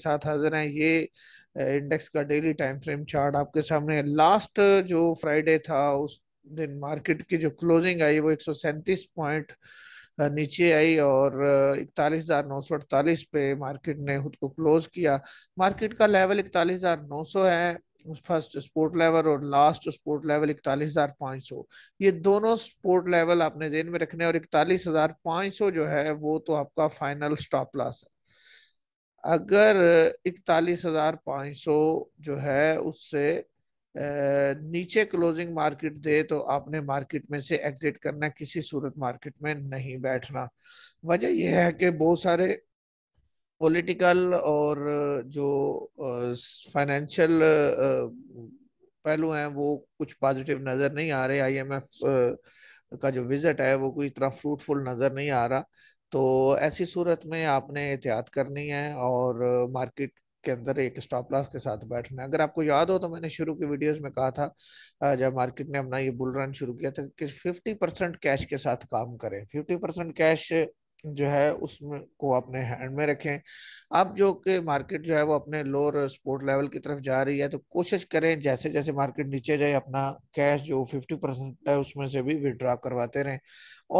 साथ हाजिर हैं ये इंडेक्स का डेली टाइम फ्रेम चार्ट आपके सामने लास्ट जो फ्राइडे था उस दिन मार्केट की जो क्लोजिंग आई वो एक पॉइंट नीचे आई और इकतालीस पे मार्केट ने खुद को क्लोज किया मार्केट का लेवल इकतालीस है फर्स्ट स्पोर्ट लेवल और लास्ट स्पोर्ट लेवल इकतालीस हज़ार पाँच सौ ये दोनों स्पोर्ट लेवल आपने जेन में रखने और इकतालीस हज़ार पाँच सौ जो है वो तो आपका फाइनल स्टॉप लॉस है अगर इकतालीस हजार पाँच सौ जो है उससे नीचे क्लोजिंग मार्केट दे तो आपने मार्केट में से एग्जिट करना किसी सूरत मार्केट में नहीं बैठना वजह यह है कि बहुत सारे पॉलिटिकल और जो फाइनेंशियल पहलू हैं वो कुछ पॉजिटिव नज़र नहीं आ रहे आईएमएफ का जो विजिट है वो कोई इतना फ्रूटफुल नज़र नहीं आ रहा तो ऐसी सूरत में आपने एहतियात करनी है और मार्केट के अंदर एक स्टॉप लॉस के साथ बैठना है अगर आपको याद हो तो मैंने शुरू की वीडियोस में कहा था जब मार्केट ने अपना ये बुल रन शुरू किया था कि 50 परसेंट कैश के साथ काम करें 50 परसेंट कैश जो है उसमें को अपने हैंड में रखें अब जो कि मार्केट जो है वो अपने लोअर स्पोर्ट लेवल की तरफ जा रही है तो कोशिश करें जैसे जैसे मार्केट नीचे जाए अपना कैश जो फिफ्टी परसेंट है उसमें से भी विड्रॉ करवाते रहें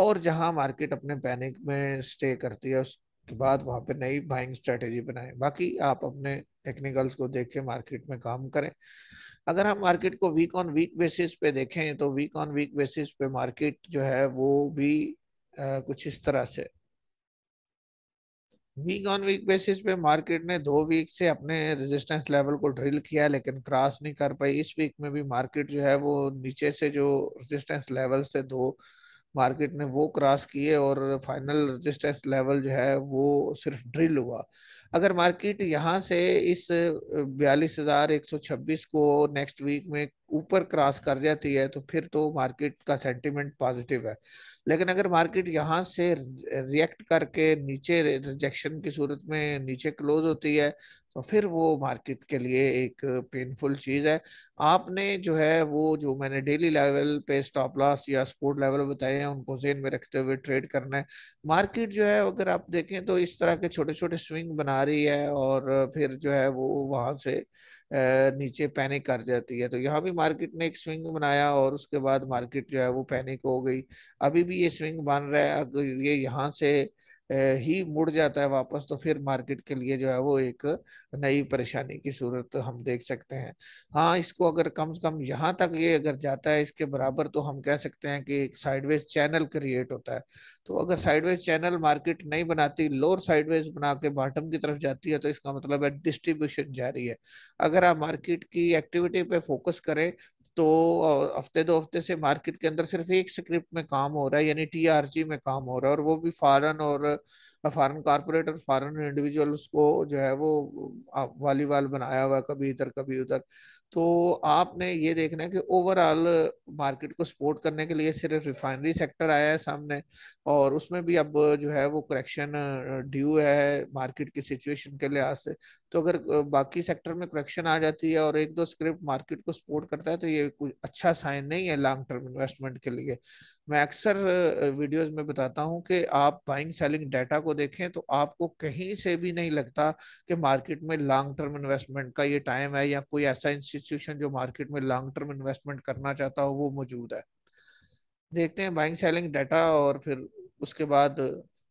और जहां मार्केट अपने पैनिक में स्टे करती है उसके बाद वहां पर नई बाइंग स्ट्रेटेजी बनाएं बाकी आप अपने टेक्निकल्स को देख के मार्केट में काम करें अगर हम मार्केट को वीक ऑन वीक बेसिस पे देखें तो वीक ऑन वीक बेसिस पे मार्केट जो है वो भी आ, कुछ इस तरह से वीक ऑन वीक बेसिस पे मार्केट ने दो वीक से अपने रेजिस्टेंस लेवल को ड्रिल किया लेकिन क्रॉस नहीं कर पाई इस वीक में भी मार्केट जो है वो नीचे से जो रेजिस्टेंस लेवल से दो मार्केट ने वो क्रॉस किए और फाइनल रेजिस्टेंस लेवल जो है वो सिर्फ ड्रिल हुआ अगर मार्केट यहाँ से इस बयालीस हज़ार एक सौ छब्बीस को नेक्स्ट वीक में ऊपर क्रॉस कर जाती है तो फिर तो मार्केट का सेंटिमेंट पॉजिटिव है लेकिन अगर मार्केट यहाँ से रिएक्ट करके नीचे रिजेक्शन की सूरत में नीचे क्लोज होती है तो फिर वो मार्केट के लिए एक पेनफुल चीज़ है आपने जो है वो जो मैंने डेली लेवल पे स्टॉप लॉस या स्पोर्ट लेवल बताए हैं उनको जेन में रखते हुए ट्रेड करना है मार्केट जो है अगर आप देखें तो इस तरह के छोटे छोटे स्विंग बना रही है और फिर जो है वो वहां से नीचे पैनिक कर जाती है तो यहाँ भी मार्केट ने एक स्विंग बनाया और उसके बाद मार्केट जो है वो पैनिक हो गई अभी भी ये स्विंग बन रहा है अगर ये यहाँ से ही मुड़ जाता है वापस तो फिर मार्केट के लिए जो है वो एक नई परेशानी की सूरत हम देख सकते हैं हाँ इसको अगर कम से कम यहाँ तक ये अगर जाता है इसके बराबर तो हम कह सकते हैं कि एक साइडवेज चैनल क्रिएट होता है तो अगर साइडवेज चैनल मार्केट नहीं बनाती लोअर साइडवेज बना के बॉटम की तरफ जाती है तो इसका मतलब है डिस्ट्रीब्यूशन जारी है अगर आप मार्केट की एक्टिविटी पे फोकस करें तो हफ्ते दो हफ्ते से मार्केट के अंदर सिर्फ एक स्क्रिप्ट में काम हो रहा है यानी टीआरजी में काम हो रहा है और वो भी फॉरन और फॉरन कारपोरेट और फॉरन इंडिविजुअल उसको जो है वो वालीवाल बनाया हुआ कभी इधर कभी उधर तो आपने ये देखना है कि ओवरऑल मार्केट को सपोर्ट करने के लिए सिर्फ रिफाइनरी सेक्टर आया है सामने और उसमें भी अब जो है वो करेक्शन ड्यू है मार्केट की सिचुएशन के लिहाज से तो अगर बाकी सेक्टर में करेक्शन आ जाती है और एक दो स्क्रिप्ट मार्केट को सपोर्ट करता है तो ये कुछ अच्छा साइन नहीं है लॉन्ग टर्म इन्वेस्टमेंट के लिए मैं अक्सर वीडियोस में बताता हूँ कि आप बाइंग सेलिंग डाटा को देखें तो आपको कहीं से भी नहीं लगता कि मार्केट में लॉन्ग टर्म इन्वेस्टमेंट का ये टाइम है या कोई ऐसा इंस्टीट्यूशन जो मार्केट में लॉन्ग टर्म इन्वेस्टमेंट करना चाहता हो वो मौजूद है देखते हैं बाइंग सेलिंग डाटा और फिर उसके बाद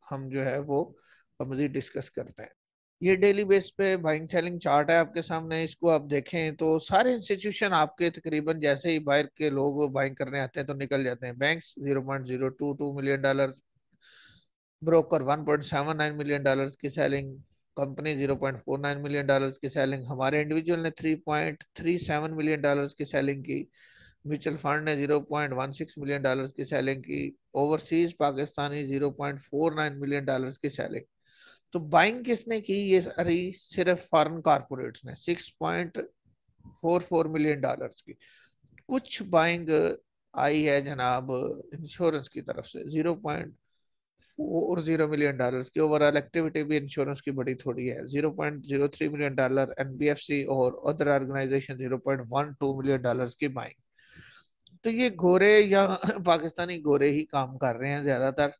हम जो है वो मजीद डिस्कस करते हैं ये डेली बेस पे बाइंग सेलिंग चार्ट है आपके सामने इसको आप देखें तो सारे इंस्टीट्यूशन आपके तकरीबन जैसे ही बाहर के लोग बाइंग करने आते हैं तो निकल जाते हैं banks 0.022 million dollar broker 1.79 million dollars की सेलिंग कंपनी 0.49 मिलियन डॉलर्स की सेलिंग हमारे इंडिविजुअल ने थ्री मिलियन डॉलर की सेलिंग की म्यूचुअल फंड ने जीरो मिलियन डॉलर की सेलिंग की overseas Pakistani zero million dollars की सेलिंग तो बाइंग किसने की ये सारी सिर्फ फॉरेन कारपोरेट ने 6.44 मिलियन डॉलर्स की कुछ बाइंग आई है जनाब इंश्योरेंस की तरफ से 0.40 मिलियन डॉलर्स की ओवरऑल एक्टिविटी भी इंश्योरेंस की बड़ी थोड़ी है 0.03 मिलियन डॉलर एनबीएफसी और अदर ऑर्गेनाइजेशन 0.12 मिलियन डॉलर्स की बाइंग तो ये गोरे या पाकिस्तानी गोरे ही काम कर रहे हैं ज्यादातर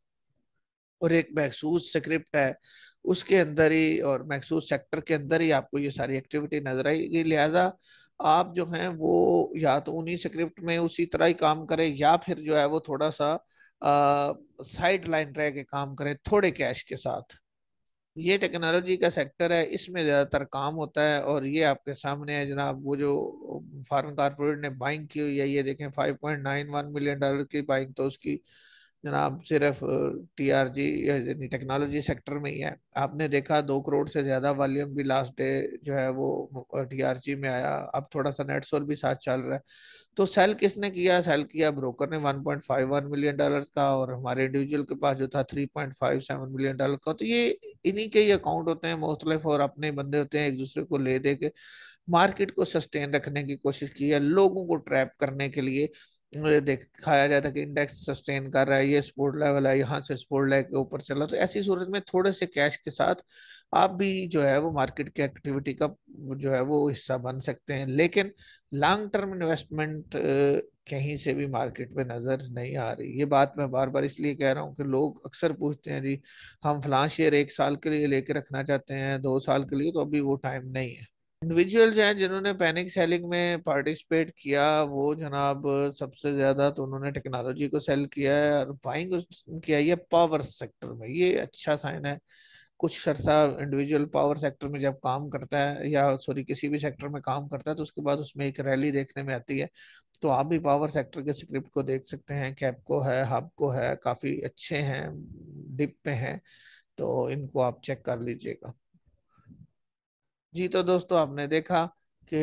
और एक महसूस स्क्रिप्ट है उसके अंदर ही और मखसूस सेक्टर के अंदर ही आपको ये सारी एक्टिविटी नजर आएगी लिहाजा आप जो हैं वो या तो उन्हीं स्क्रिप्ट में उसी तरह ही काम करें या फिर जो है वो थोड़ा सा साइड लाइन रह के काम करें थोड़े कैश के साथ ये टेक्नोलॉजी का सेक्टर है इसमें ज़्यादातर काम होता है और ये आपके सामने है जनाब वो जो फॉरेन कारपोरेट ने बाइंग की हुई है ये देखें 5.91 मिलियन डॉलर की बाइंग तो उसकी जनाब सिर्फ टीआरजी यानी टेक्नोलॉजी सेक्टर में ही है आपने देखा दो करोड़ से ज़्यादा वॉल्यूम भी लास्ट डे जो है वो जी में आया अब थोड़ा सा नेट सोल भी साथ चल रहा है तो सेल किसने किया सेल किया ब्रोकर ने 1.51 मिलियन डॉलर्स का और हमारे इंडिविजुअल के पास जो था 3.57 मिलियन डॉलर का तो ये इन्हीं के ही अकाउंट होते हैं मुख्तलिफ और अपने बंदे होते हैं एक दूसरे को ले दे के मार्केट को सस्टेन रखने की कोशिश की है लोगों को ट्रैप करने के लिए देख खाया जाता है कि इंडेक्स सस्टेन कर रहा है ये स्पोर्ट लेवल है यहाँ से स्पोर्ट लेवल के ऊपर चला तो ऐसी सूरत में थोड़े से कैश के साथ आप भी जो है वो मार्केट की एक्टिविटी का जो है वो हिस्सा बन सकते हैं लेकिन लॉन्ग टर्म इन्वेस्टमेंट कहीं से भी मार्केट में नज़र नहीं आ रही ये बात मैं बार बार इसलिए कह रहा हूँ कि लोग अक्सर पूछते हैं जी हम फलां शेयर एक साल के लिए लेके रखना चाहते हैं दो साल के लिए तो अभी वो टाइम नहीं है इंडिविजुअल हैं जिन्होंने पैनिक सेलिंग में पार्टिसिपेट किया वो जनाब सबसे ज्यादा तो उन्होंने टेक्नोलॉजी को सेल किया है और बाइंग किया है पावर सेक्टर में ये अच्छा साइन है कुछ अरसा इंडिविजुअल पावर सेक्टर में जब काम करता है या सॉरी किसी भी सेक्टर में काम करता है तो उसके बाद उसमें एक रैली देखने में आती है तो आप भी पावर सेक्टर के स्क्रिप्ट को देख सकते हैं कैपको है हबको है काफ़ी अच्छे हैं डिप पे हैं तो इनको आप चेक कर लीजिएगा जी तो दोस्तों आपने देखा कि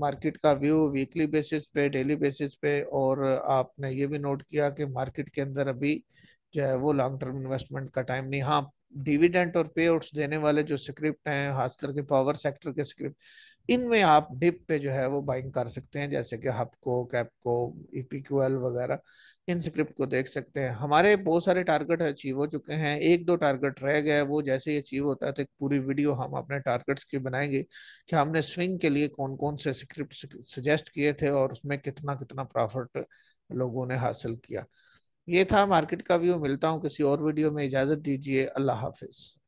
मार्केट का व्यू वीकली बेसिस पे डेली बेसिस पे और आपने ये भी नोट किया कि मार्केट के अंदर अभी जो है वो लॉन्ग टर्म इन्वेस्टमेंट का टाइम नहीं हाँ डिविडेंट और पे आउट्स देने वाले जो स्क्रिप्ट हैं खास करके पावर सेक्टर के स्क्रिप्ट इनमें आप डिप पे जो है वो बाइंग कर सकते हैं जैसे कि हपको कैपको ईपीक्यूएल वगैरह इन स्क्रिप्ट को देख सकते हैं हमारे बहुत सारे टारगेट अचीव हो चुके हैं एक दो टारगेट रह गए वो जैसे ही अचीव होता है तो एक पूरी वीडियो हम अपने टारगेट्स की बनाएंगे कि हमने स्विंग के लिए कौन कौन से स्क्रिप्ट सजेस्ट किए थे और उसमें कितना कितना प्रॉफिट लोगों ने हासिल किया ये था मार्केट का व्यू मिलता हूँ किसी और वीडियो में इजाज़त दीजिए अल्लाह हाफिज़